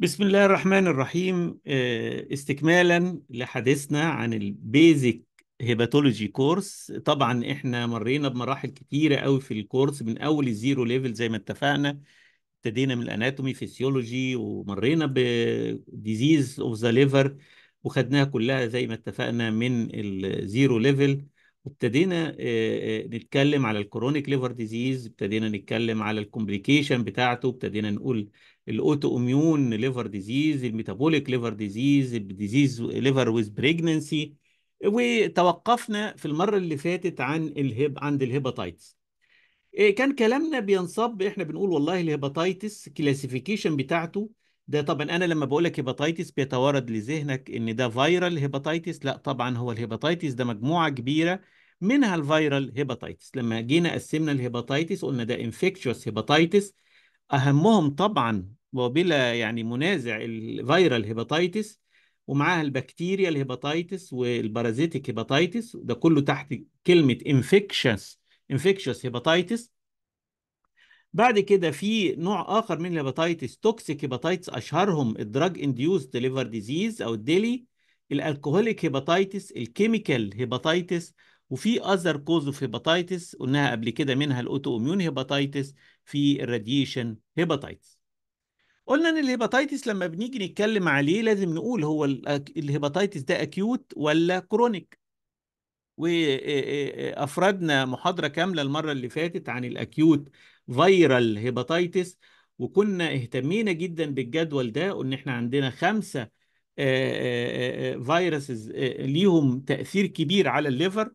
بسم الله الرحمن الرحيم آه، استكمالا لحديثنا عن البيزك هيباتولوجي كورس طبعا احنا مرينا بمراحل كتيره قوي في الكورس من اول الزيرو ليفل زي ما اتفقنا ابتدينا من الاناتومي فيسيولوجي ومرينا بديزيز اوف ذا ليفر وخدناها كلها زي ما اتفقنا من الزيرو ليفل وابتدينا آه، آه، نتكلم على الكرونيك ليفر ديزيز ابتدينا نتكلم على الكومبليكيشن بتاعته ابتدينا نقول الاوتو اميون ليفر ديزيز الميتابوليك ليفر ديزيز الديزيز ليفر ويز بريجننسي وتوقفنا في المره اللي فاتت عن الهب عند الهيباتايتس إيه، كان كلامنا بينصب احنا بنقول والله الهيباتايتس كلاسيفيكيشن بتاعته ده طبعا انا لما بقول لك هيباتايتس بيتوارد لذهنك ان ده فيرال هيباتايتس لا طبعا هو الهيباتايتس ده مجموعه كبيره منها الفيرال هيباتايتس لما جينا قسمنا الهيباتايتس قلنا ده انفكتشوس هيباتايتس اهمهم طبعا وبلا يعني منازع الفيرال هيباتيتس ومعاها البكتيريا الهيباتيتس والبارازيتيك هيباتيتس ده كله تحت كلمه انفكشس انفكشس هيباتيتس بعد كده في نوع اخر من الهيباتيتس توكسيك هيباتيتس اشهرهم الدراج انديوزد ليفر ديزيز او الديلي الالكوهوليك هيباتيتس الكيميكال هيباتيتس وفي اذر كوز اوف هيباتيتس قلناها قبل كده منها الاوتو اميون هيباتيتس في الراديشن هيباتيتس قلنا ان الهيباتيتس لما بنيجي نتكلم عليه لازم نقول هو الهيباتيتس ده اكيوت ولا كرونيك وافردنا محاضره كامله المره اللي فاتت عن الاكيوت فيرال هيباتيتس وكنا اهتمينا جدا بالجدول ده وان احنا عندنا خمسه فيروسز ليهم تاثير كبير على الليفر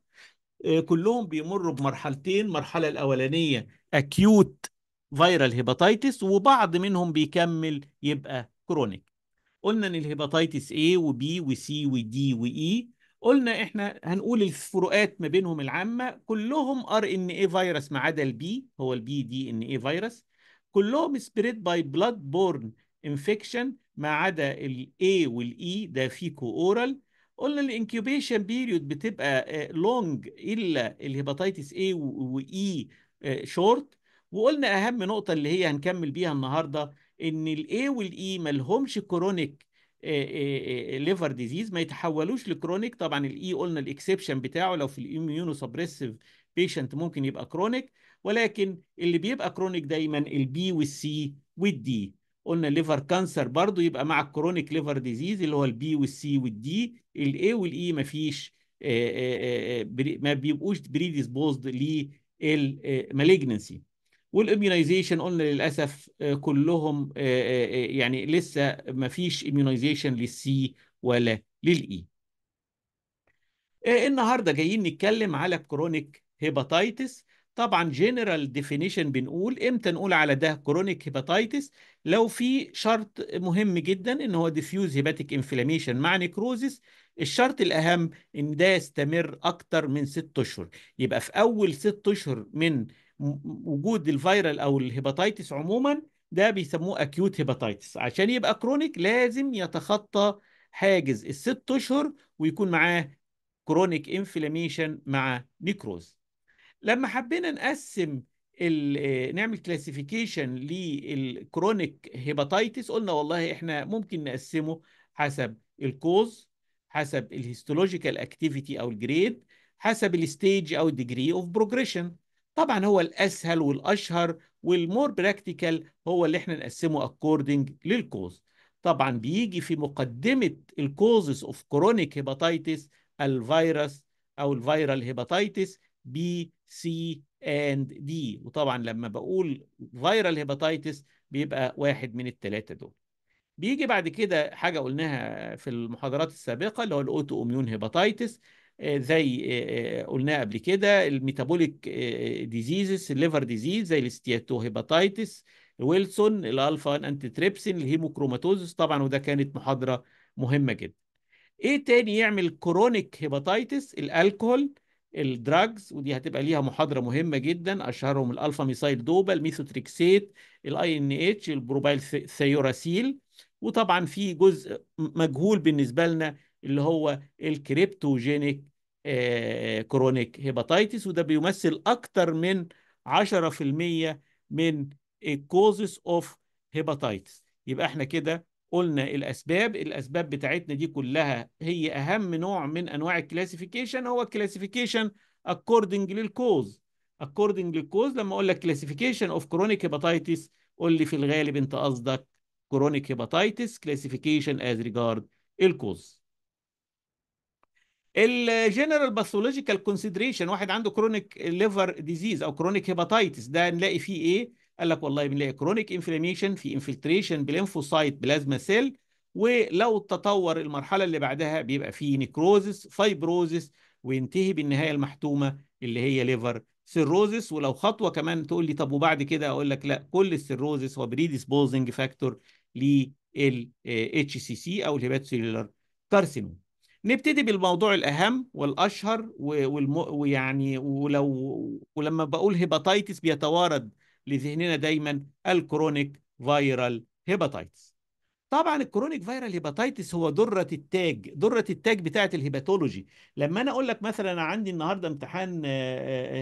كلهم بيمروا بمرحلتين المرحله الاولانيه اكيوت فيرال هيباتيتس وبعض منهم بيكمل يبقى كرونيك قلنا ان الهيباتيتس A وB وC وD وE قلنا احنا هنقول الفروقات ما بينهم العامه كلهم ار ان اي فيروس ما عدا البي هو البي دي ان اي فيروس كلهم سبريد باي بلاد بورن انفكشن ما عدا الاي والاي e، ده فيكو اورال قلنا الانكيوبيشن بيريود بتبقى لونج آه، الا الهيباتيتس اي واي شورت وقلنا اهم نقطه اللي هي هنكمل بيها النهارده ان الاي والاي e ما لهمش كرونيك ليفر ديزيز ما يتحولوش لكرونيك طبعا الاي e قلنا الاكسبشن بتاعه لو في الاميونو سبريسيف بيشنت ممكن يبقى كرونيك ولكن اللي بيبقى كرونيك دايما البي والسي والدي قلنا الليفر كانسر برضو يبقى مع الكرونيك ليفر ديزيز اللي هو البي والسي والدي الاي والاي e ما فيش آه، آه، آه، ما بيبقوش بريديسبوزد للمالجنسي والاميونايزيشن قلنا للاسف آه، كلهم آه، آه، يعني لسه ما فيش اميونايزيشن للسي ولا للاي النهارده جايين نتكلم على كرونيك هيباتايتس طبعا جنرال ديفينيشن بنقول امتى نقول على ده كرونيك هيباتايتس لو في شرط مهم جدا ان هو ديفيوز هيباتيك انفلاميشن مع نيكروزيس الشرط الاهم ان ده يستمر اكتر من ست اشهر يبقى في اول ست اشهر من وجود الفيرال او الهيباتيتس عموما ده بيسموه اكيوت هيباتيتس عشان يبقى كرونيك لازم يتخطى حاجز الست اشهر ويكون معاه كرونيك انفلاميشن مع نيكروز لما حبينا نقسم آه، نعمل كلاسيفيكيشن للكرونيك هيباتيتس قلنا والله احنا ممكن نقسمه حسب الكوز حسب الهيستولوجيكال اكتيفيتي او الجريد حسب الستيج او الديجري اوف بروجريشن طبعا هو الاسهل والاشهر والمور براكتيكال هو اللي احنا نقسمه اكوردنج للكوز طبعا بيجي في مقدمه الكوزز اوف كرونيك هيباتيتس الفيروس او الفيرال هيباتيتس بي سي اند دي وطبعا لما بقول فيرال هيباتيتس بيبقى واحد من الثلاثه دول بيجي بعد كده حاجه قلناها في المحاضرات السابقه اللي هو الاوتو اميون هيباتيتس آه، زي آه، آه، قلنا قبل كده الميتابوليك ديزيزز الليفر ديزيز زي الاستياتو ويلسون الالفا انتيتريبسين الهيموكروماتوزس طبعا وده كانت محاضره مهمه جدا ايه تاني يعمل كرونيك هيباتايتس الالكهول الدراجز ودي هتبقى ليها محاضره مهمه جدا اشهرهم الالفا ميسايل دوبا الميثوتريكسيت الاي ان اتش البروبايل ثيوراسيل وطبعا في جزء مجهول بالنسبه لنا اللي هو الكريبتوجينيك آه، كرونيك هيباتيتس وده بيمثل اكتر من 10% من الكوزس اوف هيباتيتس يبقى احنا كده قلنا الاسباب الاسباب بتاعتنا دي كلها هي اهم نوع من انواع الكلاسيفيكيشن هو الكلاسيفيكيشن اكوردنج للكوز اكوردنج للكوز لما اقول لك كلاسيفيكيشن اوف كرونيك هيباتيتس قول لي في الغالب انت قصدك كرونيك هيباتيتس كلاسيفيكيشن از ريجارد الكوز الجنرال باثولوجيكال كونسيدريشن واحد عنده كرونيك ليفر ديزيز او كرونيك هيباتايتس ده نلاقي فيه ايه قال لك والله بنلاقي كرونيك انفلاميشن في انفلتريشن بليمفوسايت بلازما سيل ولو تطور المرحله اللي بعدها بيبقى فيه نيكروزس فايبروزس وينتهي بالنهايه المحتومه اللي هي ليفر سيروزس ولو خطوه كمان تقول لي طب وبعد كده اقول لك لا كل السيروزس هو بريديسبوزنج فاكتور لل اتش سي سي او الهيباتوسيلولار كارسينوم نبتدي بالموضوع الأهم والأشهر ويعني ولو ولما بقول هيباتيتس بيتوارد لذهننا دايما الكرونيك فيرال هيباتيتس طبعا الكرونيك فيرال هيباتيتس هو درة التاج درة التاج بتاعة الهيباتولوجي لما أنا أقول لك مثلا أنا عندي النهاردة امتحان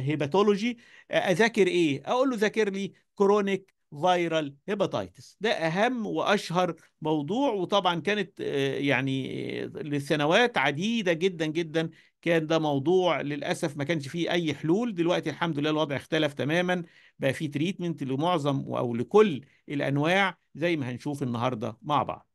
هيباتولوجي آه، آه، آه، أذاكر إيه أقول له ذاكر لي كرونيك فيرال هيباتيتس ده اهم واشهر موضوع وطبعا كانت آه، يعني آه، لسنوات عديده جدا جدا كان ده موضوع للاسف ما كانش فيه اي حلول دلوقتي الحمد لله الوضع اختلف تماما بقى فيه تريتمنت لمعظم او لكل الانواع زي ما هنشوف النهارده مع بعض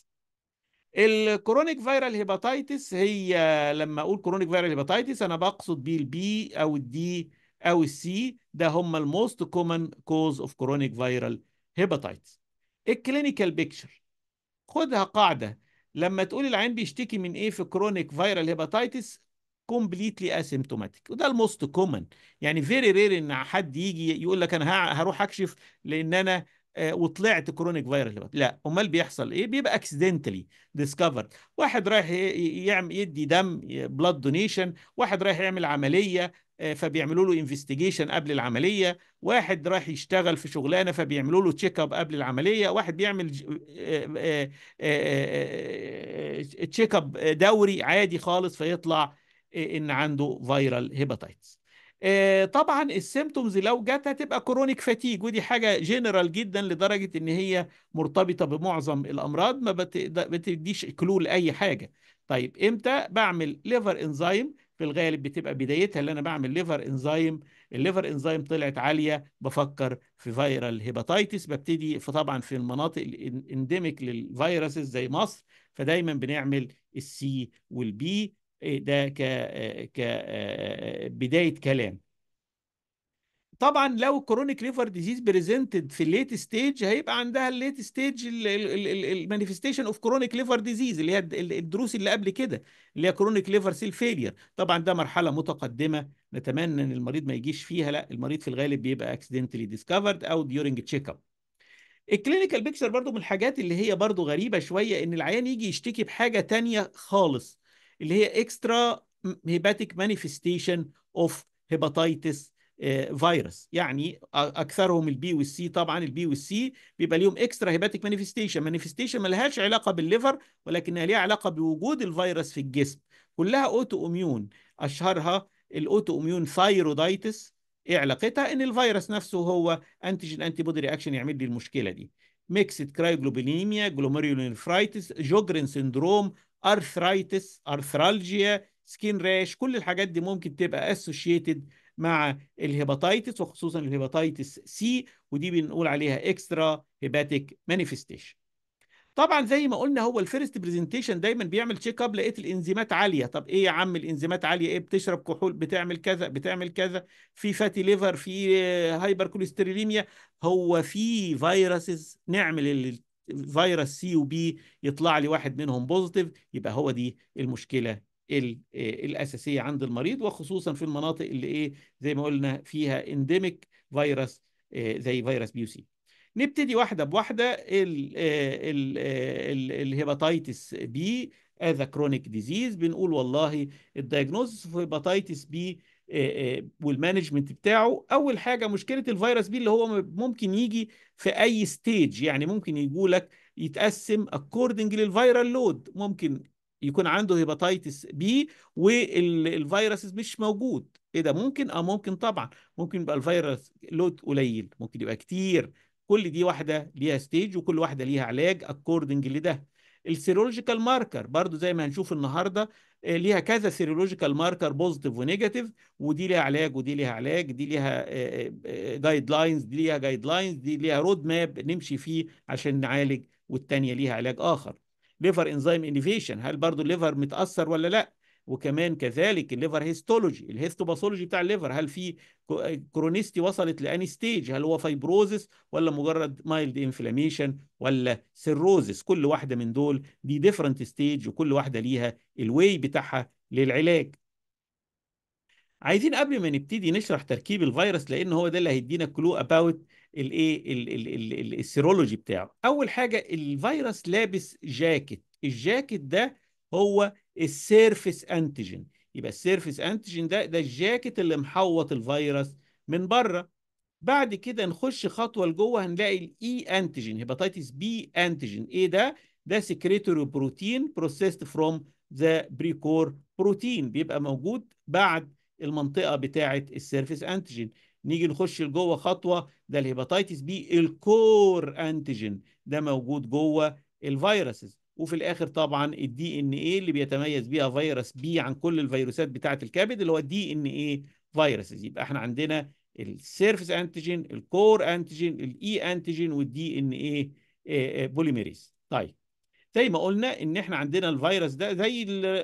الكرونيك فيرال هيباتيتس هي لما اقول كرونيك فيرال هيباتيتس انا بقصد بيه البي او الدي او السي ده هم الموست كومن كوز اوف كرونيك فيرال هيباتايتس الكلينيكال بيكتشر خدها قاعده لما تقول العين بيشتكي من ايه في كرونيك فيرال هيباتايتس كومبليتلي اسيمتوماتيك وده الموست كومن يعني فيري رير ان حد يجي يقول لك انا هروح اكشف لان انا آه، وطلعت كرونيك فيروس لا امال بيحصل ايه بيبقى اكسيدنتلي ديسكفرد واحد رايح يعمل يدي دم بلاد دونيشن واحد رايح يعمل عمليه آه، فبيعملوا له انفستيجيشن قبل العمليه واحد راح يشتغل في شغلانه فبيعملوا له تشيك اب قبل العمليه واحد بيعمل تشيك اب آه، آه، دوري عادي خالص فيطلع ان عنده فيرال هيباتايتس طبعا السيمتومز لو جت هتبقى كرونيك فاتيج ودي حاجه جنرال جدا لدرجه ان هي مرتبطه بمعظم الامراض ما بتديش كلو لاي حاجه طيب امتى بعمل ليفر انزيم في الغالب بتبقى بدايتها اللي انا بعمل ليفر انزيم الليفر انزيم طلعت عاليه بفكر في فيرال هيباتيتس ببتدي فطبعا في المناطق الانديميك للفيروس زي مصر فدايما بنعمل السي والبي إيه، ده ك آه، ك آه، آه، بدايه كلام طبعا لو الكرونيك ليفر ديزيز بريزنتد في الليت ستيج هيبقى عندها الليت ستيج المانيفستيشن اوف كرونيك ليفر ديزيز اللي هي الدروس اللي قبل كده اللي هي كرونيك ليفر سيل فيلير طبعا ده مرحله متقدمه نتمنى ان المريض ما يجيش فيها لا المريض في الغالب بيبقى اكسيدنتلي ديسكفرد او ديورنج تشيك اب الكلينيكال بيكتشر برضو من الحاجات اللي هي برضو غريبه شويه ان العيان يجي يشتكي بحاجه تانية خالص اللي هي اكسترا هيباتيك مانيفستيشن اوف هيباتيتس آه، فيروس يعني اكثرهم البي والسي طبعا البي والسي بيبقى ليهم اكسترا هيباتيك مانيفستيشن مانيفستيشن لهاش علاقه بالليفر ولكنها ليها علاقه بوجود الفيروس في الجسم كلها اوتو اميون اشهرها الاوتو اميون ثايرودايتس ايه علاقتها ان الفيروس نفسه هو انتيجين انتي بودي رياكشن يعمل لي المشكله دي ميكسد كرايوجلوبينيميا جلوميرولونفرايتس جوجرين سندروم ارثرايتس ارثرالجيا سكين راش كل الحاجات دي ممكن تبقى اسوشيتد مع الهيباتيتس وخصوصا الهيباتيتس سي ودي بنقول عليها اكسترا هيباتيك مانيفستيشن طبعا زي ما قلنا هو الفيرست برزنتيشن دايما بيعمل تشيك اب لقيت الانزيمات عاليه طب ايه يا عم الانزيمات عاليه ايه بتشرب كحول بتعمل كذا بتعمل كذا في فاتي ليفر في هايبر كوليستروليميا هو في فيروسز نعمل الفيروس سي وبي يطلع لي واحد منهم بوزيتيف يبقى هو دي المشكله آه، الاساسيه عند المريض وخصوصا في المناطق اللي ايه زي ما قلنا فيها انديميك آه، فيروس زي فيروس بي سي نبتدي واحده بواحده آه، الهيباتيتس بي هذا كرونيك ديزيز بنقول والله الدايجنوز في هيباتيتس بي والمانجمنت بتاعه اول حاجه مشكله الفيروس بي اللي هو ممكن يجي في اي ستيج يعني ممكن يجوا لك يتقسم اكوردنج للفيرال لود ممكن يكون عنده هيباتيتس بي والفيروس مش موجود ايه ده ممكن اه ممكن طبعا ممكن يبقى الفيروس لود قليل ممكن يبقى كتير كل دي واحده ليها ستيج وكل واحده ليها علاج اكوردنج لده السيرولوجيكال ماركر برضو زي ما هنشوف النهارده آه، ليها كذا سيرولوجيكال ماركر بوزيتيف ونيجاتيف ودي ليها علاج ودي ليها علاج دي ليها جايد آه، لاينز آه، دي ليها جايد لاينز دي ليها رود ماب نمشي فيه عشان نعالج والتانيه ليها علاج اخر ليفر انزيم انيفيشن هل برضو الليفر متاثر ولا لا وكمان كذلك الليفر هيستولوجي الهيستوباثولوجي بتاع الليفر هل في كرونيستي وصلت لاني ستيج هل هو فايبروزس ولا مجرد مايلد انفلاميشن ولا سيروزس كل واحده من دول دي ديفرنت ستيج وكل واحده ليها الواي بتاعها للعلاج عايزين قبل ما نبتدي نشرح تركيب الفيروس لان هو ده اللي هيدينا كلو اباوت الايه السيرولوجي بتاعه اول حاجه الفيروس لابس جاكيت الجاكيت ده هو السيرفيس انتيجين يبقى السيرفيس انتيجين ده ده الجاكيت اللي محوط الفيروس من بره بعد كده نخش خطوه لجوه هنلاقي الاي انتيجين هيباتيتس بي انتيجين ايه ده ده سكريتوري بروتين بروسيست فروم ذا بريكور بروتين بيبقى موجود بعد المنطقه بتاعه السيرفيس انتيجين نيجي نخش لجوه خطوه ده الهيباتيتس بي الكور انتيجين ده موجود جوه الفيروسز وفي الاخر طبعا الدي ان ايه اللي بيتميز بيها فيروس بي عن كل الفيروسات بتاعه الكبد اللي هو الدي ان ايه فيروسز يبقى احنا عندنا السيرفيس انتيجين الكور انتيجين الاي e انتيجين والدي ان آه، ايه بوليميريز طيب زي ما قلنا ان احنا عندنا الفيروس ده زي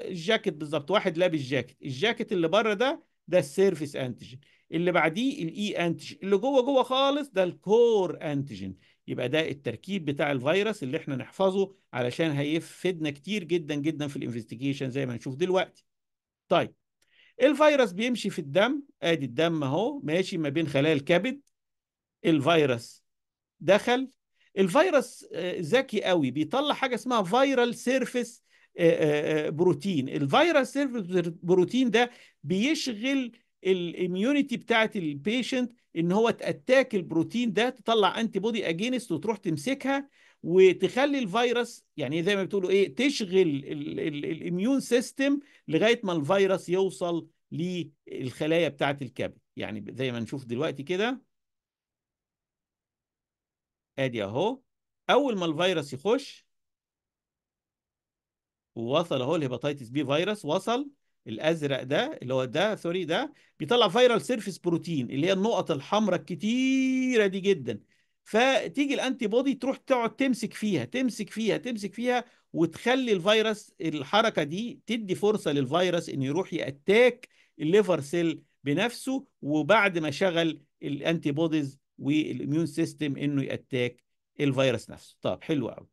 الجاكيت بالظبط واحد لابس جاكيت الجاكيت اللي بره ده ده السيرفيس انتيجين اللي بعديه الاي انتيجين e اللي جوه جوه خالص ده الكور انتيجين يبقى ده التركيب بتاع الفيروس اللي احنا نحفظه علشان هيفيدنا كتير جدا جدا في الانفستيجيشن زي ما هنشوف دلوقتي طيب الفيروس بيمشي في الدم ادي الدم اهو ماشي ما بين خلايا الكبد الفيروس دخل الفيروس آه، ذكي قوي بيطلع حاجه اسمها فيرال آه، سيرفيس آه، بروتين الفيروس سيرفيس بروتين ده بيشغل الاميونيتي بتاعت البيشنت ان هو تاتاك البروتين ده تطلع انتي بودي اجينست وتروح تمسكها وتخلي الفيروس يعني زي ما بتقولوا ايه تشغل الاميون سيستم لغايه ما الفيروس يوصل للخلايا بتاعت الكبد يعني زي ما نشوف دلوقتي كده ادي اهو اول ما الفيروس يخش ووصل اهو الهيباتيتس بي فيروس وصل الازرق ده اللي هو ده سوري ده بيطلع فيرال سيرفيس بروتين اللي هي النقط الحمراء الكتيره دي جدا فتيجي الانتي بودي تروح تقعد تمسك فيها تمسك فيها تمسك فيها وتخلي الفيروس الحركه دي تدي فرصه للفيروس انه يروح ياتاك الليفر سيل بنفسه وبعد ما شغل الانتي بوديز والاميون سيستم انه ياتاك الفيروس نفسه طب حلو قوي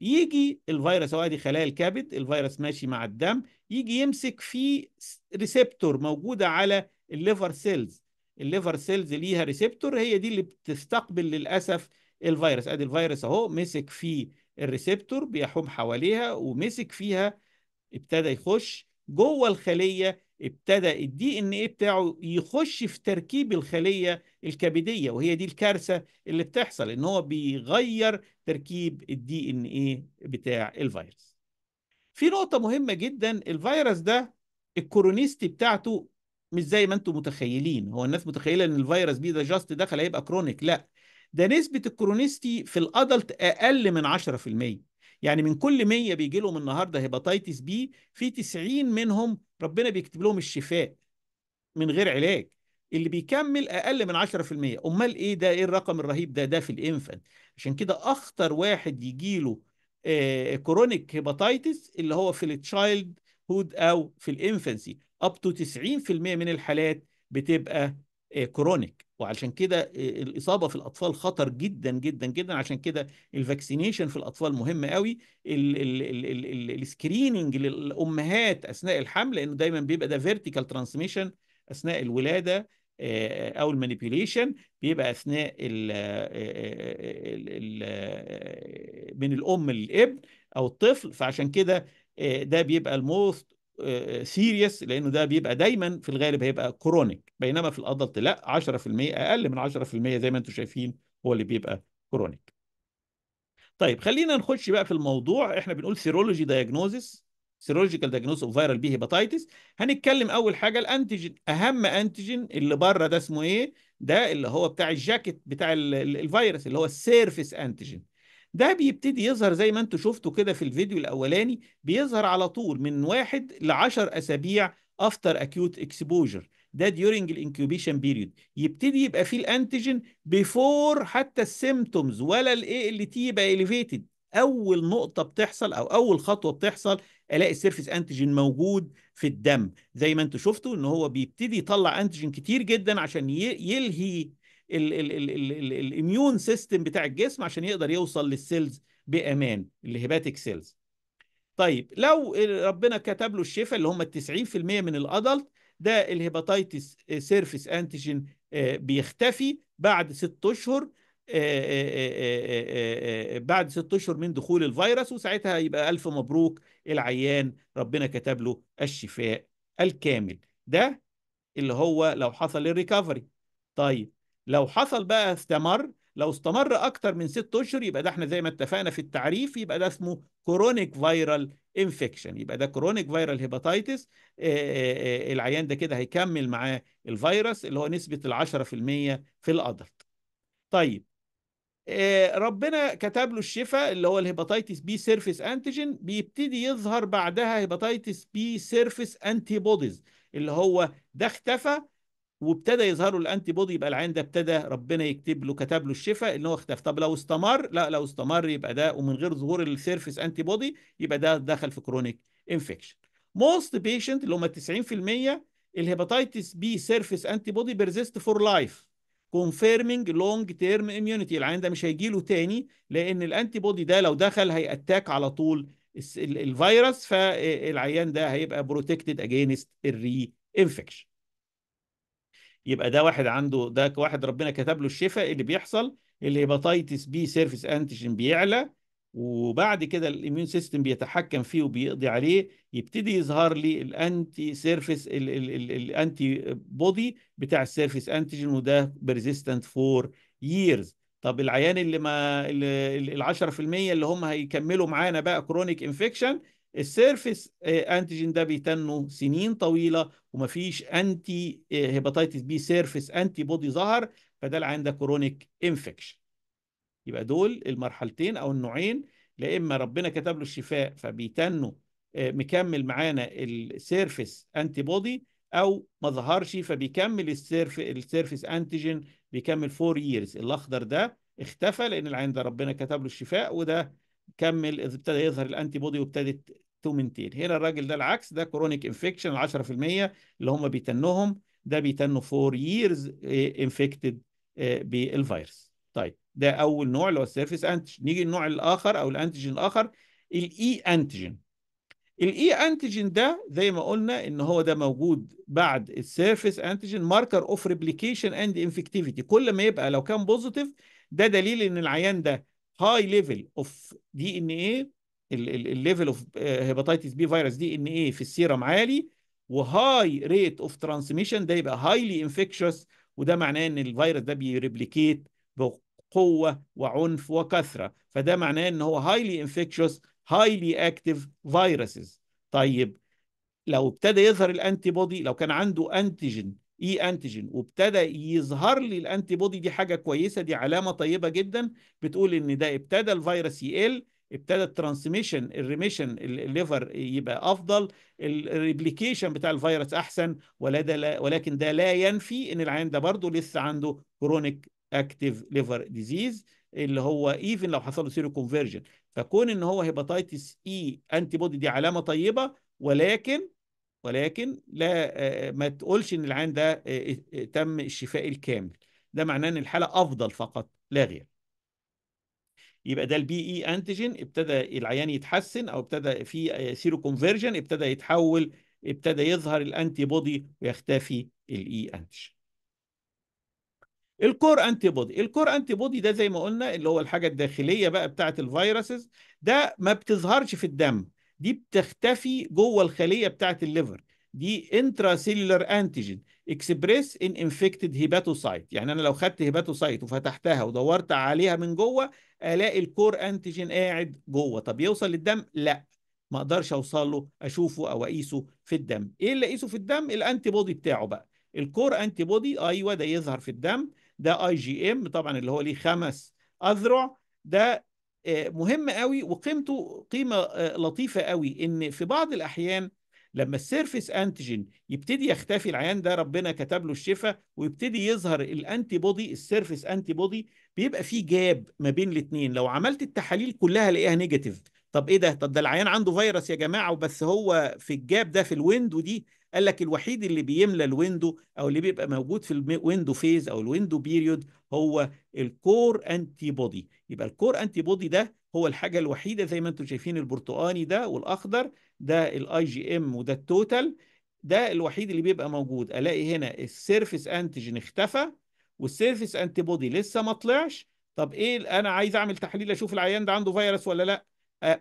يجي الفيروس هو ادي خلايا الكبد الفيروس ماشي مع الدم يجي يمسك في ريسبتور موجوده على الليفر سيلز الليفر سيلز ليها ريسبتور هي دي اللي بتستقبل للاسف الفيروس ادي الفيروس اهو مسك في الريسبتور بيحوم حواليها ومسك فيها ابتدى يخش جوه الخليه ابتدى الدي ان ايه بتاعه يخش في تركيب الخليه الكبديه وهي دي الكارثه اللي بتحصل ان هو بيغير تركيب الدي ان ايه بتاع الفيروس. في نقطه مهمه جدا الفيروس ده الكورونيستي بتاعته مش زي ما انتم متخيلين هو الناس متخيله ان الفيروس بي ده جاست دخل هيبقى كرونيك لا ده نسبه الكرونيستي في الادلت اقل من 10% يعني من كل 100 بيجي لهم النهارده هيباتيتس بي في 90 منهم ربنا بيكتب لهم الشفاء من غير علاج اللي بيكمل اقل من 10% امال ايه ده ايه الرقم الرهيب ده ده في الانفنت عشان كده اخطر واحد يجي له كرونيك آه، هيباتايتس اللي هو في التشايلد هود او في الانفانسي اب تو 90% من الحالات بتبقى كرونيك آه، وعشان كده آه، الاصابه في الاطفال خطر جدا جدا جدا عشان كده الفاكسينيشن في الاطفال مهم قوي السكريننج للامهات اثناء الحمل لانه دايما بيبقى ده فيرتيكال ترانسميشن اثناء الولاده آه، او المانيبيوليشن بيبقى اثناء الـ الـ الـ من الام للابن او الطفل فعشان كده ده بيبقى الموست سيريس آه، آه، لانه ده بيبقى دايما في الغالب هيبقى كرونيك بينما في الادلت لا 10% اقل من 10% زي ما انتم شايفين هو اللي بيبقى كرونيك طيب خلينا نخش بقى في الموضوع احنا بنقول سيرولوجي دايجنوزس سيرولوجيكال دايجنوز اوف فيرال بي هيباتايتس هنتكلم اول حاجه الانتيجين اهم انتيجين اللي بره ده اسمه ايه ده اللي هو بتاع الجاكيت بتاع الفيروس اللي هو السيرفيس انتيجين ده بيبتدي يظهر زي ما انتوا شفتوا كده في الفيديو الاولاني بيظهر على طول من واحد ل 10 اسابيع افتر اكيوت اكسبوجر ده ديورنج الانكيوبيشن بيريود يبتدي يبقى فيه الانتيجين بيفور حتى السيمتومز ولا الاي ال تي يبقى اليفيتد اول نقطه بتحصل او اول خطوه بتحصل الاقي السيرفيس انتيجين موجود في الدم زي ما انتوا شفتوا ان هو بيبتدي يطلع انتيجين كتير جدا عشان يلهي الاميون سيستم بتاع الجسم عشان يقدر يوصل للسيلز بامان الهيباتيك سيلز طيب لو ربنا كتب له الشفاء اللي هم ال 90% من الادلت ده الهيباتيتس سيرفيس انتيجين بيختفي بعد ست اشهر آه، آه، آه، بعد ست اشهر من دخول الفيروس وساعتها يبقى الف مبروك العيان ربنا كتب له الشفاء الكامل ده اللي هو لو حصل الريكفري طيب لو حصل بقى استمر لو استمر اكتر من ست اشهر يبقى ده احنا زي ما اتفقنا في التعريف يبقى ده اسمه كرونيك فيرال انفكشن يبقى ده كرونيك فيرال هيباتيتس العيان ده كده هيكمل معاه الفيروس اللي هو نسبه ال 10% في الادلت طيب آه، ربنا كتب له الشفاء اللي هو الهيباتيتس بي سيرفيس انتيجين بيبتدي يظهر بعدها هيباتيتس بي سيرفيس انتي بوديز اللي هو ده اختفى وابتدى يظهر له الانتي بودي يبقى العين ده ابتدى ربنا يكتب له كتب له الشفاء ان هو اختفى طب لو استمر لا لو استمر يبقى ده ومن غير ظهور السيرفيس انتي بودي يبقى ده دخل في كرونيك انفكشن موست بيشنت اللي هم 90% الهيباتيتس بي سيرفيس انتي بودي بيرزيست فور لايف كونفيرمينج لونج تيرم اميونيتي العين ده مش هيجي له تاني لان الانتي بودي ده لو دخل هيأتاك على طول الفيروس فالعيان ده هيبقى بروتكتد اجينست الري انفكشن يبقى ده واحد عنده ده واحد ربنا كتب له الشفاء اللي بيحصل الهيباتيتس بي سيرفيس انتيجين بيعلى وبعد كده الاميون سيستم بيتحكم فيه وبيقضي عليه يبتدي يظهر لي الانتي سيرفيس الانتي بودي بتاع السيرفيس انتيجين وده بيرزيستنت فور ييرز طب العيان اللي ما ال 10% اللي هم هيكملوا معانا بقى كرونيك انفكشن السيرفيس انتيجين آه، ده بيتنوا سنين طويله ومفيش انتي هيباتيتس بي سيرفيس انتي بودي ظهر فده اللي عندك كرونيك انفكشن يبقى دول المرحلتين او النوعين لا اما ربنا كتب له الشفاء فبيتنوا آه، مكمل معانا السيرفيس انتي بودي او ما ظهرش فبيكمل السيرف السيرفيس انتيجين بيكمل 4 ييرز الاخضر ده اختفى لان اللي عند ربنا كتب له الشفاء وده كمل ابتدى يظهر الانتي بودي وابتدت تومنتين هنا الراجل ده العكس ده كرونيك انفكشن 10% اللي هم بيتنهم ده بيتنوا فور ييرز انفكتد بالفيروس طيب ده اول نوع اللي هو السيرفيس انتيجين نيجي النوع الاخر او الانتيجين الاخر الاي انتيجين الاي انتيجين ده زي ما قلنا ان هو ده موجود بعد السيرفيس انتيجين ماركر اوف ريبليكيشن اند انفكتيفيتي كل ما يبقى لو كان بوزيتيف ده دليل ان العيان ده هاي ليفل اوف دي ان ايه الليفل اوف هيباتيتس بي فيروس دي ان ايه في السيرم عالي وهاي ريت اوف ترانسميشن ده يبقى هايلي انفكشوس وده معناه ان الفيروس ده بيريبليكيت بقوه وعنف وكثره فده معناه ان هو هايلي انفكشوس هايلي اكتف فيروسز طيب لو ابتدى يظهر الانتي بودي لو كان عنده انتيجين اي e انتيجين وابتدى يظهر لي الانتي بودي دي حاجه كويسه دي علامه طيبه جدا بتقول ان ده ابتدى الفيروس يقل ابتدى الترانسميشن الريميشن الليفر يبقى افضل الريبليكيشن بتاع الفيروس احسن ولا ده لا ولكن ده لا ينفي ان العيان ده برضه لسه عنده كرونيك اكتيف ليفر ديزيز اللي هو ايفن لو حصل له سيرو كونفرجن فكون ان هو هيباتيتس اي انتي بودي دي علامه طيبه ولكن ولكن لا آه، ما تقولش ان العين ده آه، آه، تم الشفاء الكامل ده معناه ان الحاله افضل فقط لا غير يبقى ده البي اي انتيجين ابتدى العيان يتحسن او ابتدى في سيرو كونفرجن ابتدى يتحول ابتدى يظهر الانتي بودي ويختفي الاي انتيجين الكور انتي بودي الكور انتي بودي ده زي ما قلنا اللي هو الحاجه الداخليه بقى بتاعه الفيروسز ده ما بتظهرش في الدم دي بتختفي جوه الخليه بتاعه الليفر دي انترا سيلولار انتيجين اكسبريس ان انفكتد هيباتوسايت يعني انا لو خدت هيباتوسايت وفتحتها ودورت عليها من جوه الاقي الكور انتيجين قاعد جوه طب يوصل للدم لا ما اقدرش اوصل له اشوفه او اقيسه في الدم ايه اللي اقيسه في الدم الانتي بودي بتاعه بقى الكور انتي بودي ايوه ده يظهر في الدم ده اي جي ام طبعا اللي هو ليه خمس اذرع ده آه، مهم قوي وقيمته قيمه آه، لطيفه قوي ان في بعض الاحيان لما السيرفيس انتيجين يبتدي يختفي العيان ده ربنا كتب له الشفاء ويبتدي يظهر الانتي بودي السيرفيس انتي بودي بيبقى في جاب ما بين الاثنين لو عملت التحاليل كلها لقيها نيجاتيف طب ايه ده طب ده العيان عنده فيروس يا جماعه وبس هو في الجاب ده في الويندو دي قال لك الوحيد اللي بيملى الويندو او اللي بيبقى موجود في الويندو فيز او الويندو بيريود هو الكور انتي بودي يبقى الكور انتي بودي ده هو الحاجه الوحيده زي ما انتم شايفين البرتقاني ده والاخضر ده الاي جي ام وده التوتال ده الوحيد اللي بيبقى موجود الاقي هنا السيرفيس انتيجين اختفى والسيرفيس انتي بودي لسه ما طلعش طب ايه انا عايز اعمل تحليل اشوف العيان ده عنده فيروس ولا لا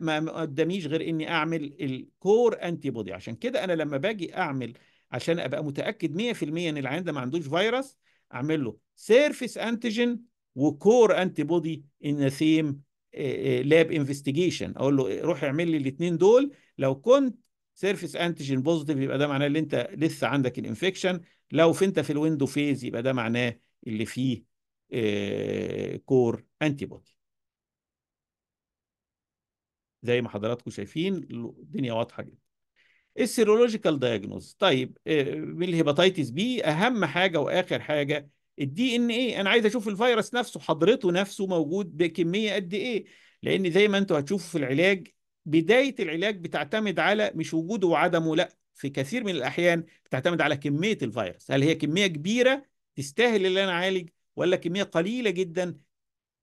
ما قداميش غير اني اعمل الكور انتي بودي عشان كده انا لما باجي اعمل عشان ابقى متاكد 100% ان العيان ده ما عندوش فيروس اعمل له سيرفيس انتيجين وكور انتي بودي ان سيم لاب انفستيجيشن اقول له إيه، روح اعمل لي الاثنين دول لو كنت سيرفيس انتيجين بوزيتيف يبقى ده معناه اللي انت لسه عندك الانفكشن لو في انت في الويندو فيز يبقى ده معناه اللي فيه كور انتي بودي زي ما حضراتكم شايفين الدنيا واضحه جدا السيرولوجيكال دايجنوز طيب بالهيباتيتس آه، بي اهم حاجه واخر حاجه الدي ان ايه انا عايز اشوف الفيروس نفسه حضرته نفسه موجود بكميه قد ايه لان زي ما انتم هتشوفوا في العلاج بدايه العلاج بتعتمد على مش وجوده وعدمه لا في كثير من الاحيان بتعتمد على كميه الفيروس هل هي كميه كبيره تستاهل اللي انا اعالج ولا كميه قليله جدا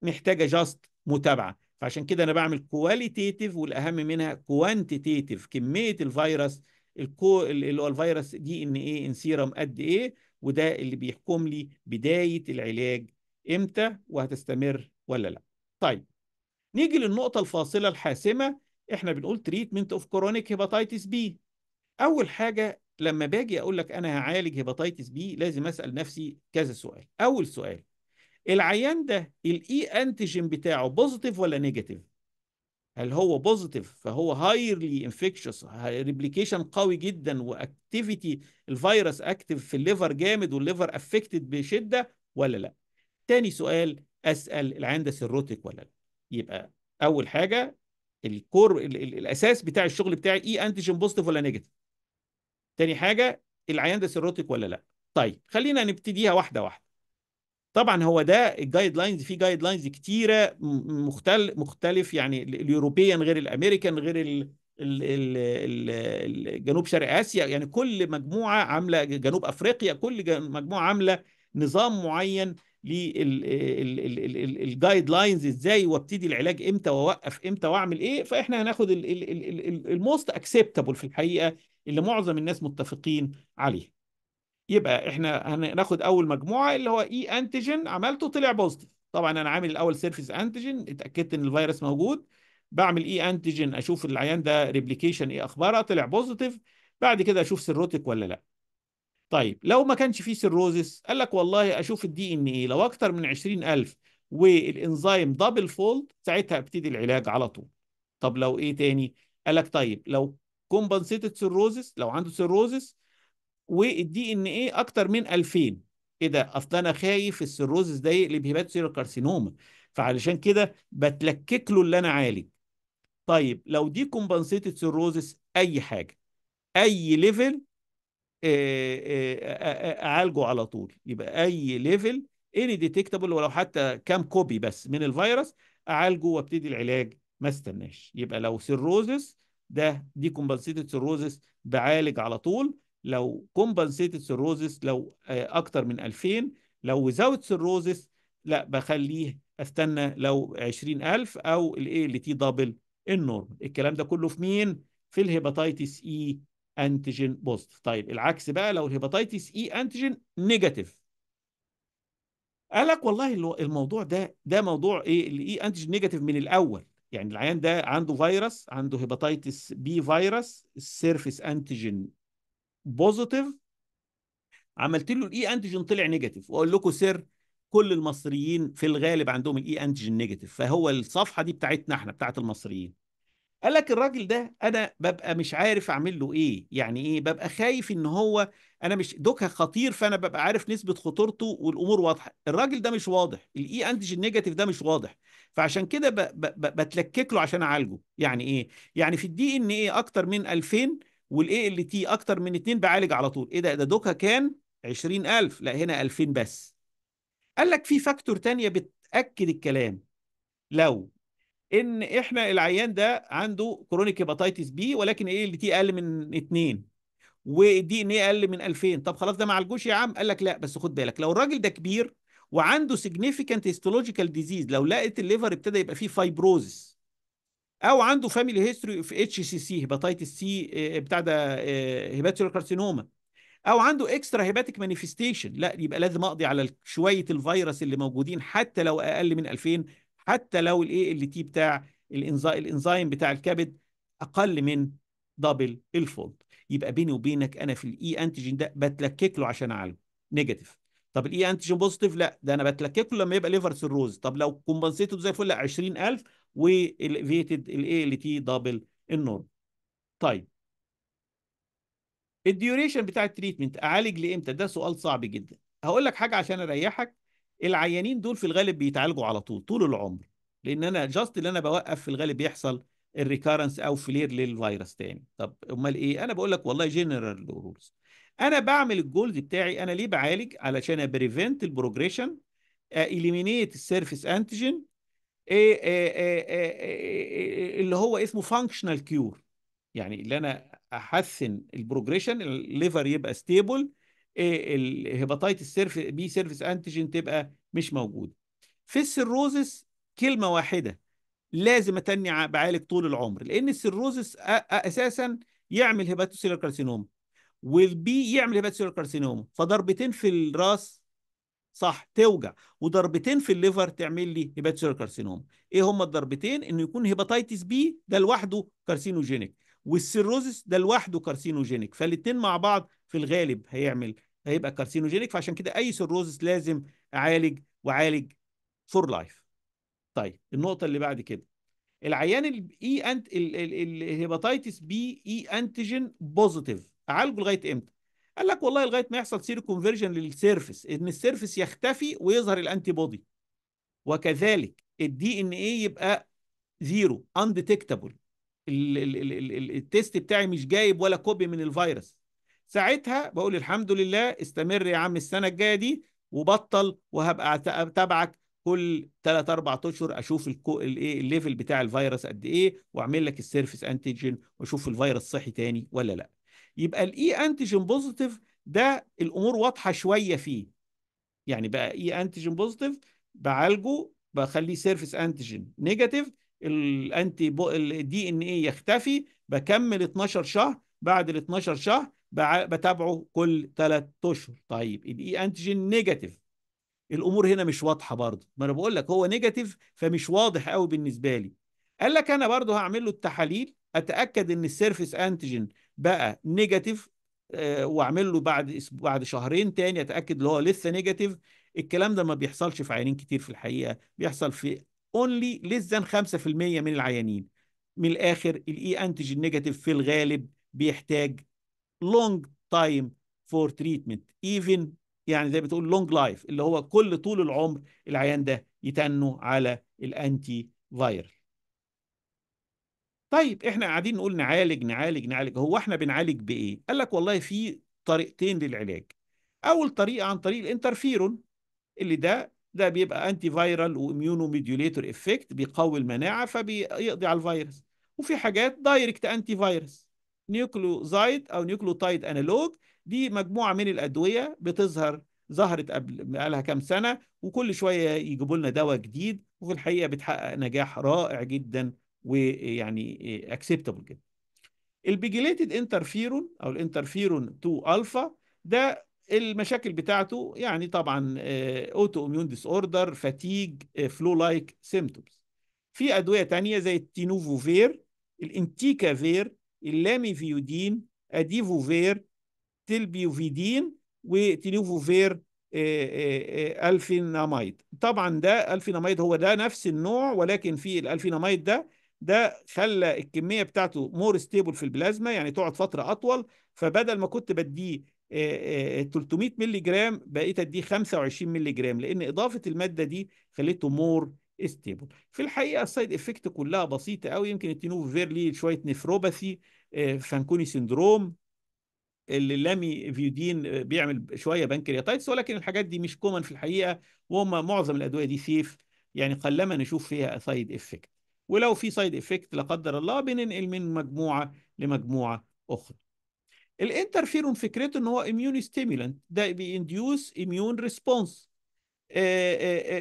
محتاجه جاست متابعه فعشان كده انا بعمل كواليتيتيف والاهم منها كوانتيتيف كميه الفيروس الكو اللي هو الفيروس دي ان ايه ان سيرم قد ايه وده اللي بيحكم لي بداية العلاج امتى وهتستمر ولا لا طيب نيجي للنقطة الفاصلة الحاسمة احنا بنقول تريتمنت اوف كورونيك هيباتيتس بي اول حاجة لما باجي اقول لك انا هعالج هيباتيتس بي لازم اسال نفسي كذا سؤال اول سؤال العيان ده الاي انتيجين e بتاعه بوزيتيف ولا نيجاتيف هل هو بوزيتيف فهو هايرلي انفكشوس ريبليكيشن قوي جدا واكتيفيتي الفيروس اكتف في الليفر جامد والليفر افكتد بشده ولا لا تاني سؤال اسال العيان سيروتيك ولا لا يبقى اول حاجه الكور الـ الـ الاساس بتاع الشغل بتاعي اي انتيجين بوزيتيف ولا نيجاتيف تاني حاجه العيان ده سيروتيك ولا لا طيب خلينا نبتديها واحده واحده طبعا هو ده الجايد لاينز في جايد لاينز كتيره مختل مختلف يعني اليوروبيان غير الامريكان غير ال ال ال ال جنوب شرق اسيا يعني كل مجموعه عامله جنوب افريقيا كل مجموعه عامله نظام معين للجايد لاينز ازاي وابتدي العلاج امتى واوقف امتى واعمل ايه فاحنا هناخد الموست اكسبتابل في الحقيقه اللي معظم الناس متفقين عليه يبقى احنا هناخد اول مجموعه اللي هو اي e انتيجين عملته طلع بوزيتيف طبعا انا عامل الاول سيرفيس انتيجين اتاكدت ان الفيروس موجود بعمل اي e انتيجين اشوف العيان ده ريبليكيشن ايه اخباره طلع بوزيتيف بعد كده اشوف سيروتك ولا لا طيب لو ما كانش فيه سيروزس قال لك والله اشوف الدي ان ايه لو اكتر من 20000 والانزيم دبل فولد ساعتها ابتدي العلاج على طول طب لو ايه تاني قال لك طيب لو كومبنسيتد سيروزس لو عنده سيروزس والدي ان ايه اكتر من 2000 ايه ده اصل انا خايف السيروزس ده يقلب هيباتوسيل كارسينوما فعلشان كده بتلكك له اللي انا عالج طيب لو دي كومبنسيتد سيروزس اي حاجه اي ليفل آه، آه، آه، اعالجه على طول يبقى اي ليفل اني ديتكتابل ولو حتى كام كوبي بس من الفيروس اعالجه وابتدي العلاج ما استناش يبقى لو سيروزس ده دي كومبنسيتد سيروزس بعالج على طول لو كومبنسيتد سيروزس لو آه، اكتر من 2000 لو ويزاوت سيروزس لا بخليه استنى لو 20000 او الاي اللي تي دبل النورم الكلام ده كله في مين في الهيباتيتس اي انتيجين بوزيتيف طيب العكس بقى لو الهيباتيتس اي انتيجين نيجاتيف قال لك والله الموضوع ده ده موضوع ايه الاي انتيجين نيجاتيف من الاول يعني العيان ده عنده فيروس عنده هيباتيتس بي فيروس السيرفيس انتيجين بوزيتيف عملت له الاي انتيجين e طلع نيجاتيف واقول لكم سر كل المصريين في الغالب عندهم الاي انتيجين نيجاتيف فهو الصفحه دي بتاعتنا احنا بتاعت المصريين قال لك الراجل ده انا ببقى مش عارف اعمل له ايه يعني ايه ببقى خايف ان هو انا مش دوكها خطير فانا ببقى عارف نسبه خطورته والامور واضحه الراجل ده مش واضح الاي انتيجين نيجاتيف ده مش واضح فعشان كده بتلكك له عشان اعالجه يعني ايه يعني في الدي ان ايه اكتر من 2000 والاي ال تي اكتر من 2 بعالج على طول ايه ده ده دوكا كان 20000 لا هنا 2000 بس قال لك في فاكتور تانية بتاكد الكلام لو ان احنا العيان ده عنده كرونيك هيباتيتس بي ولكن الاي ال تي اقل من 2 والدي ان ايه اقل من 2000 طب خلاص ده ما عالجوش يا عم قال لك لا بس خد بالك لو الراجل ده كبير وعنده سيجنيفيكانت هيستولوجيكال ديزيز لو لقيت الليفر ابتدى يبقى فيه فايبروزس او عنده فاميلي هيستوري في اتش سي سي هيباتيتس سي بتاع ده هيباتيو آه، كارسينوما او عنده اكسترا هيباتيك مانيفستيشن لا يبقى لازم اقضي على شويه الفيروس اللي موجودين حتى لو اقل من 2000 حتى لو الاي ال تي بتاع الانزايم بتاع الكبد اقل من دبل الفولد يبقى بيني وبينك انا في الاي انتيجين e ده بتلكك له عشان اعالجه نيجاتيف طب الاي انتيجين بوزيتيف لا ده انا بتلكك له لما يبقى ليفر سيروز طب لو كومبنسيتد زي الفل 20000 والفيتد الاي ال تي دبل النورم طيب الديوريشن بتاع التريتمنت اعالج لامتى ده سؤال صعب جدا هقول لك حاجه عشان اريحك العيانين دول في الغالب بيتعالجوا على طول طول العمر لان انا جاست اللي انا بوقف في الغالب بيحصل الريكارنس او فلير للفيروس تاني طب امال ايه انا بقول لك والله جنرال رولز انا بعمل الجولد بتاعي انا ليه بعالج علشان ابريفنت البروجريشن اليمينيت السيرفيس انتيجين إيه،, إيه إيه إيه إيه اللي هو اسمه فانكشنال كيور يعني اللي انا احسن البروجريشن الليفر يبقى ستيبل الهيباتيتس سيرف بي سيرفيس انتيجين تبقى مش موجوده في السيروزس كلمه واحده لازم اتني بعالج طول العمر لان السيروزس اساسا يعمل هيباتوسيلر كارسينوما والبي يعمل هيباتوسيلر كارسينوما فضربتين في الراس صح توجع وضربتين في الليفر تعمل لي هيباتسيلر كارسينوم ايه هما الضربتين انه يكون هيباتيتس بي ده لوحده كارسينوجينيك والسيروزس ده لوحده كارسينوجينيك فالاثنين مع بعض في الغالب هيعمل هيبقى كارسينوجينيك فعشان كده اي سيروزس لازم اعالج واعالج فور لايف طيب النقطه اللي بعد كده العيان الاي انت الهيباتايتس بي اي انتيجين بوزيتيف اعالجه لغايه امتى قال لك والله لغايه ما يحصل سيرو كونفرجن للسيرفس ان السيرفس يختفي ويظهر الانتي بودي وكذلك الدي ان ايه يبقى زيرو انديتكتابل التيست بتاعي مش جايب ولا كوبي من الفيروس ساعتها بقول الحمد لله استمر يا عم السنه الجايه دي وبطل وهبقى اتابعك كل 3 4 اشهر اشوف الايه الليفل بتاع الفيروس قد ايه واعمل لك السيرفس انتيجين واشوف الفيروس صحي تاني ولا لا يبقى الاي انتيجين بوزيتيف ده الامور واضحه شويه فيه يعني بقى اي انتيجين بوزيتيف بعالجه بخليه سيرفيس انتيجين نيجاتيف الانتي الدي ان اي يختفي بكمل 12 شهر بعد ال 12 شهر بتابعه كل 3 اشهر طيب الاي انتيجين نيجاتيف الامور هنا مش واضحه برضه ما انا بقول لك هو نيجاتيف فمش واضح قوي بالنسبه لي قال لك انا برضه هعمل له التحاليل اتاكد ان السيرفيس انتيجين بقى نيجاتيف آه، واعمل له بعد بعد شهرين تاني اتاكد ان هو لسه نيجاتيف الكلام ده ما بيحصلش في عيانين كتير في الحقيقه بيحصل في اونلي لسه 5% من العيانين من الاخر الاي انتيجين نيجاتيف في الغالب بيحتاج لونج تايم فور تريتمنت ايفن يعني زي بتقول لونج لايف اللي هو كل طول العمر العيان ده يتنوا على الانتي فايرال طيب احنا قاعدين نقول نعالج نعالج نعالج هو احنا بنعالج بايه؟ قال لك والله في طريقتين للعلاج. اول طريقه عن طريق الانترفيرون اللي ده ده بيبقى انتي فايرال واميونو ميديوليتور افكت بيقوي المناعه فبيقضي على الفيروس. وفي حاجات دايركت انتي فيروس نيوكلوزايد او نيوكلوتايد انالوج دي مجموعه من الادويه بتظهر ظهرت قبل لها كام سنه وكل شويه يجيبوا لنا دواء جديد وفي الحقيقه بتحقق نجاح رائع جدا ويعني اكسبتبل جدا البيجيليتد انترفيرون او الانترفيرون 2 الفا ده المشاكل بتاعته يعني طبعا اوتو اميون ديس اوردر فاتيج فلو لايك سيمتومز في ادويه ثانيه زي التينوفوفير الانتيكافير اللاميفيودين اديفوفير تلبيوفيدين وتينوفوفير آه، آه، آه، الفيناميد طبعا ده الفيناميد هو ده نفس النوع ولكن في الالفيناميد ده ده خلى الكميه بتاعته مور ستيبل في البلازما يعني تقعد فتره اطول فبدل ما كنت بديه 300 آه، آه، مللي جرام بقيت اديه 25 مللي جرام لان اضافه الماده دي خليته مور ستيبل في الحقيقه السايد افكت كلها بسيطه قوي يمكن التينوفير ليه شويه نفروباثي آه، فانكوني سندروم اللي لامي فيودين بيعمل شويه بنكرياتايتس ولكن الحاجات دي مش كومن في الحقيقه وهم معظم الادويه دي سيف يعني قلما نشوف فيها سايد افكت ولو في سايد افكت لا قدر الله بننقل من مجموعه لمجموعه اخرى الانترفيرون فكرته ان هو اميون ستيمولانت ده بيندوس اميون ريسبونس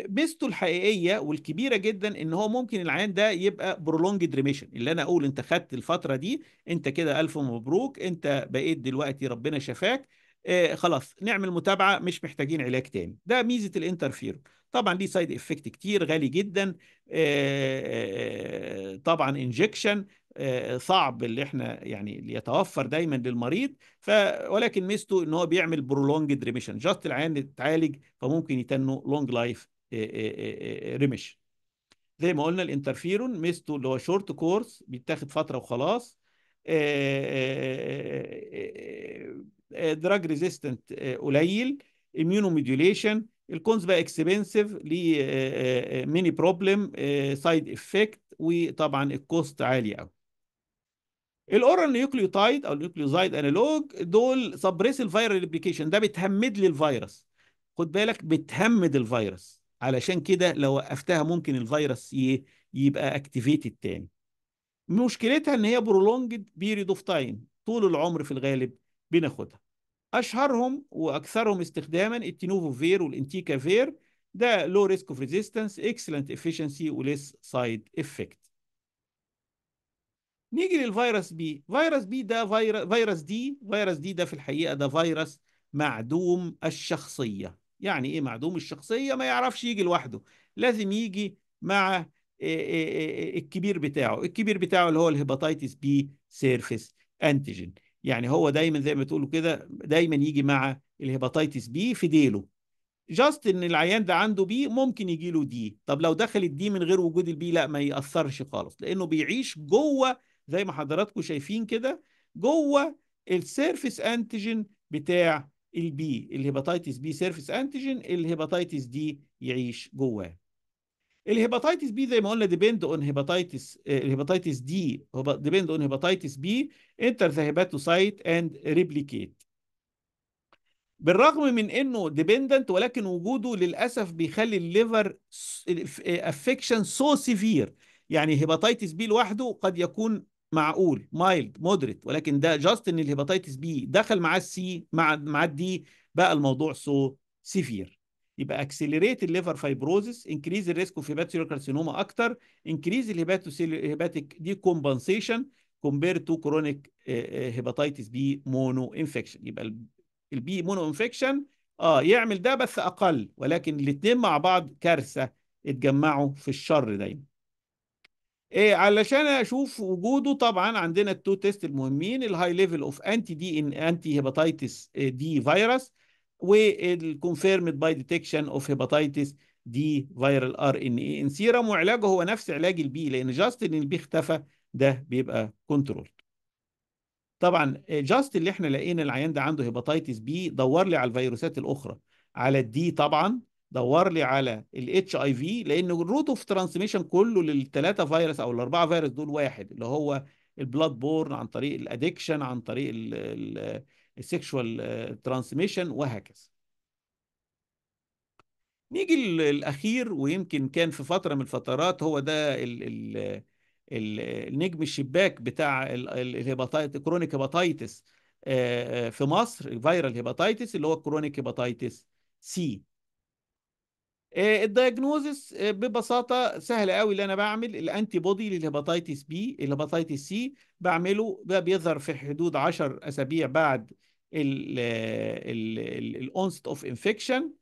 ميزته الحقيقيه والكبيره جدا ان هو ممكن العيان ده يبقى برولونجد ريميشن اللي انا اقول انت خدت الفتره دي انت كده الف مبروك انت بقيت دلوقتي ربنا شفاك آه، خلاص نعمل متابعه مش محتاجين علاج تاني ده ميزه الانترفيرون طبعا ليه سايد افكت كتير غالي جدا طبعا انجكشن صعب اللي احنا يعني اللي يتوفر دايما للمريض ف ولكن ميزته ان هو بيعمل برولونج ريميشن جاست العيان اتعالج فممكن يتنوا لونج لايف ريميشن زي ما قلنا الانترفيرون ميزته اللي هو شورت كورس بيتاخد فتره وخلاص دراج ريزيستنت قليل اميونو ميديوليشن الكونز بقى اكسبنسيف ليه ميني بروبلم سايد افكت وطبعا الكوست عالي قوي الاورال نيوكليوتايد او النيوكليوزايد انالوج دول سبريس الفيرال ريبليكيشن ده بتهمد لي الفيروس خد بالك بتهمد الفيروس علشان كده لو وقفتها ممكن الفيروس يبقى اكتيفيتد تاني مشكلتها ان هي برولونجد بيريد اوف تايم طول العمر في الغالب بناخدها اشهرهم واكثرهم استخداما التينوفوفير والانتيكافير ده لو ريسك اوف ريزيستنس اكسلنت افشنسي وليس سايد افكت نيجي للفيروس بي فيروس بي ده فيروس دي فيروس دي ده في الحقيقه ده فيروس معدوم الشخصيه يعني ايه معدوم الشخصيه ما يعرفش يجي لوحده لازم يجي مع الكبير بتاعه الكبير بتاعه اللي هو الهيباتيتس بي سيرفيس انتيجين يعني هو دايما زي ما تقولوا كده دايما يجي مع الهيباتيتس بي في ديله جاست ان العيان ده عنده بي ممكن يجي له دي طب لو دخل الدي من غير وجود البي لا ما ياثرش خالص لانه بيعيش جوه زي ما حضراتكم شايفين كده جوه السيرفيس انتيجين بتاع البي الهيباتيتس بي سيرفيس انتيجين الهيباتيتس دي يعيش جواه الهيباتيتس بي زي ما قلنا ديبند اون هيباتيتس الهيباتيتس دي ديبند اون هيباتيتس بي انتر ذا هيباتوسايت اند ريبليكيت بالرغم من انه ديبندنت ولكن وجوده للاسف بيخلي الليفر افكشن سو سيفير يعني هيباتيتس بي لوحده قد يكون معقول مايلد مودريت ولكن ده جاست ان الهيباتيتس بي دخل معاه السي مع مع الدي بقى الموضوع سو سيفير يبقى اكسلريت الليفر فايبروزس انكريز الريسك اوف هيباتوسيلولار كارسينوما اكتر انكريز الهيباتيك دي كومبنسيشن كومبير تو كرونيك هيباتيتس بي مونو انفكشن يبقى البي مونو انفكشن اه يعمل ده بس اقل ولكن الاثنين مع بعض كارثه اتجمعوا في الشر دايما ايه علشان اشوف وجوده طبعا عندنا التو تيست المهمين الهاي ليفل اوف انتي دي ان انتي هيباتيتس دي فيروس والكونفيرمد باي ديتكشن اوف هيباتيتس دي فيرال ار ان اي ان سيرم وعلاجه هو نفس علاج البي لان جاست ان البي اختفى ده بيبقى كنترول طبعا جاست اللي احنا لقينا العيان ده عنده هيباتيتس بي دور لي على الفيروسات الاخرى على الدي طبعا دور لي على الاتش اي في لان الروت اوف ترانسميشن كله للثلاثه فيروس او الاربعه فيروس دول واحد اللي هو البلاد بورن عن طريق الادكشن عن طريق الـ الـ السيكشوال ترانسميشن uh, وهكذا نيجي الاخير ويمكن كان في فتره من الفترات هو ده الـ الـ النجم الشباك بتاع الهيباتايتس كرونيك هيباتايتس آه، آه، في مصر فيرال هيباتايتس اللي هو كرونيك هيباتايتس آه، سي الدايجنوزس ببساطه سهل قوي اللي انا بعمل الانتي بودي للهيباتايتس بي الهيباتايتس سي بعمله ده بيظهر في حدود 10 اسابيع بعد الاونست اوف انفكشن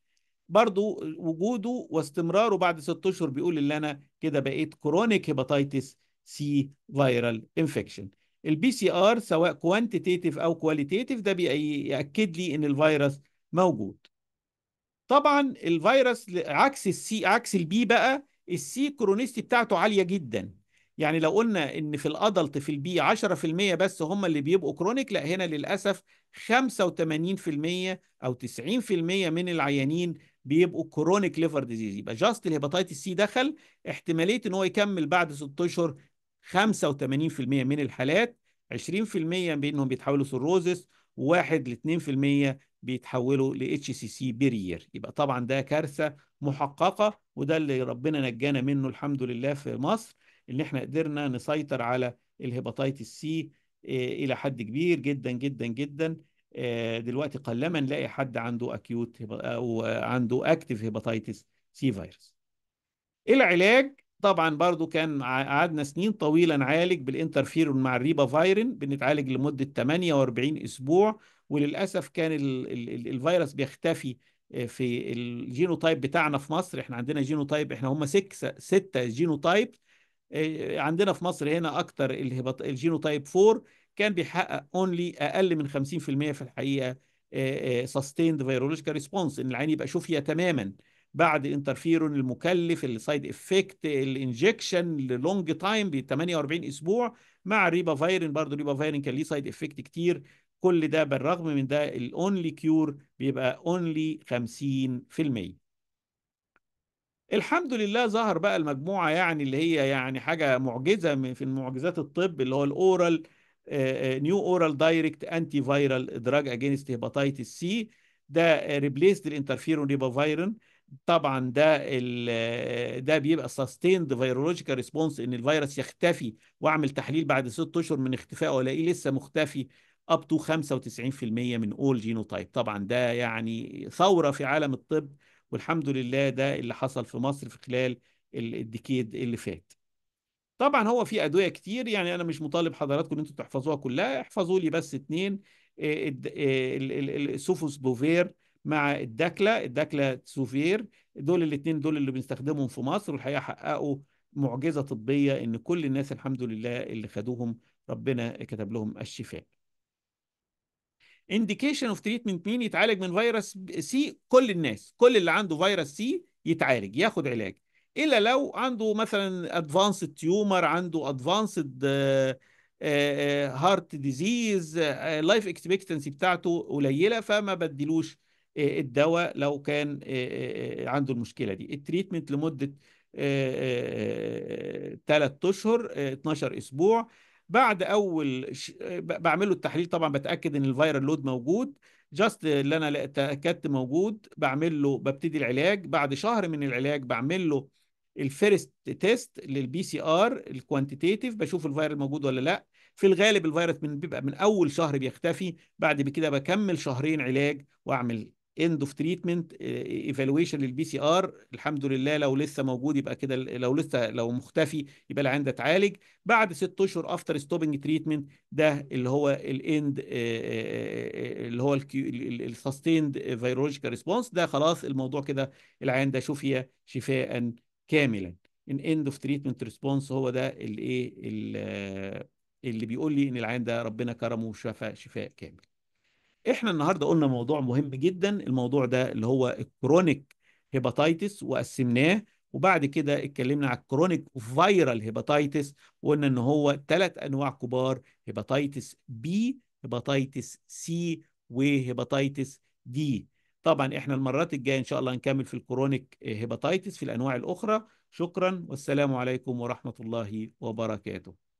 برضو وجوده واستمراره بعد ست اشهر بيقول ان انا كده بقيت كرونيك هيباتيتس سي فيرال انفكشن البي سي ار سواء كوانتيتيف او كواليتيتيف ده بيأكد لي ان الفيروس موجود طبعا الفيروس عكس السي عكس البي بقى السي كرونيستي بتاعته عاليه جدا يعني لو قلنا ان في الادلت في البي 10% بس هم اللي بيبقوا كرونيك لا هنا للاسف 85% او 90% من العيانين بيبقوا كرونيك ليفر ديزيز يبقى جاست الهيباتيتس سي دخل احتماليه ان هو يكمل بعد 6 اشهر 85% من الحالات 20% بانهم بيتحولوا سيروزس 1 ل 2% بيتحولوا ل اتش سي سي بيرير يبقى طبعا ده كارثه محققه وده اللي ربنا نجانا منه الحمد لله في مصر ان احنا قدرنا نسيطر على الهيباتيتس سي آه، الى حد كبير جدا جدا جدا آه، دلوقتي قلما نلاقي حد عنده اكيوت او عنده اكتف هيباتيتس سي فيروس العلاج طبعا برضو كان قعدنا سنين طويله نعالج بالانترفيرون مع الريبا فايرين بنتعالج لمده 48 اسبوع وللاسف كان الـ الـ الـ الفيروس بيختفي آه، في الجينوتايب بتاعنا في مصر احنا عندنا جينوتايب احنا هم 6 6 جينوتايب عندنا في مصر هنا اكتر الهبط... الجينوتايب 4 كان بيحقق اونلي اقل من 50% في الحقيقه سستيند فيرولوجيكال ريسبونس ان العين يبقى شوفيه تماما بعد انترفيرون المكلف السايد افكت الانجكشن للونج تايم ب 48 اسبوع مع الريبا فايرين برضه الريبا فايرين كان ليه سايد افكت كتير كل ده بالرغم من ده الاونلي كيور بيبقى اونلي 50% الحمد لله ظهر بقى المجموعه يعني اللي هي يعني حاجه معجزه في المعجزات الطب اللي هو الاورال نيو اورال دايركت انتي فايرال دراج اجينست هيباتيتس سي ده ريبليسد الانترفيرون ريبافيرون طبعا ده ده بيبقى سستيند فيرولوجيكال ريسبونس ان الفيروس يختفي واعمل تحليل بعد ست اشهر من اختفائه الاقيه لسه مختفي اب تو 95% من اول جينوتايب طبعا ده يعني ثوره في عالم الطب والحمد لله ده اللي حصل في مصر في خلال الديكيد اللي فات طبعا هو في ادويه كتير يعني انا مش مطالب حضراتكم ان انتم تحفظوها كلها احفظوا لي بس اتنين آه، آه، السوفوس بوفير مع الدكلا الدكلا سوفير دول الاثنين دول اللي بنستخدمهم في مصر والحقيقة حققوا معجزة طبية ان كل الناس الحمد لله اللي خدوهم ربنا كتب لهم الشفاء انديكيشن اوف تريتمنت مين يتعالج من فيروس سي كل الناس كل اللي عنده فيروس سي يتعالج ياخد علاج الا لو عنده مثلا ادفانسد تيومر عنده ادفانسد هارت ديزيز لايف اكسبكتنسي بتاعته قليله فما بدلوش آه، الدواء لو كان آه، آه، عنده المشكله دي التريتمنت لمده 3 اشهر 12 اسبوع بعد اول ش... بعمل له التحليل طبعا بتاكد ان الفيرال لود موجود جاست اللي انا اتاكدت موجود بعمل له ببتدي العلاج بعد شهر من العلاج بعمل له الفيرست تيست للبي سي ار الكوانتيتيف بشوف الفيروس موجود ولا لا في الغالب الفيروس من بيبقى من اول شهر بيختفي بعد كده بكمل شهرين علاج واعمل اند اوف تريتمنت ايفالويشن للبي سي ار الحمد لله لو لسه موجود يبقى كده لو لسه لو مختفي يبقى العيان ده اتعالج بعد ست اشهر افتر ستوبنج تريتمنت ده اللي هو الاند آه، آه، آه، اللي هو السستيند فيرولوجيكال ريسبونس ده خلاص الموضوع كده العيان ده شفي شفاء كاملا ان اند اوف تريتمنت ريسبونس هو ده الايه اللي, اللي بيقول لي ان العيان ده ربنا كرمه وشفى شفاء كامل احنا النهارده قلنا موضوع مهم جدا الموضوع ده اللي هو الكرونيك هيباتيتس وقسمناه وبعد كده اتكلمنا على الكرونيك فيرال هيباتيتس وقلنا ان هو ثلاث انواع كبار هيباتيتس بي هيباتيتس سي وهيباتيتس دي طبعا احنا المرات الجايه ان شاء الله هنكمل في الكرونيك هيباتيتس في الانواع الاخرى شكرا والسلام عليكم ورحمه الله وبركاته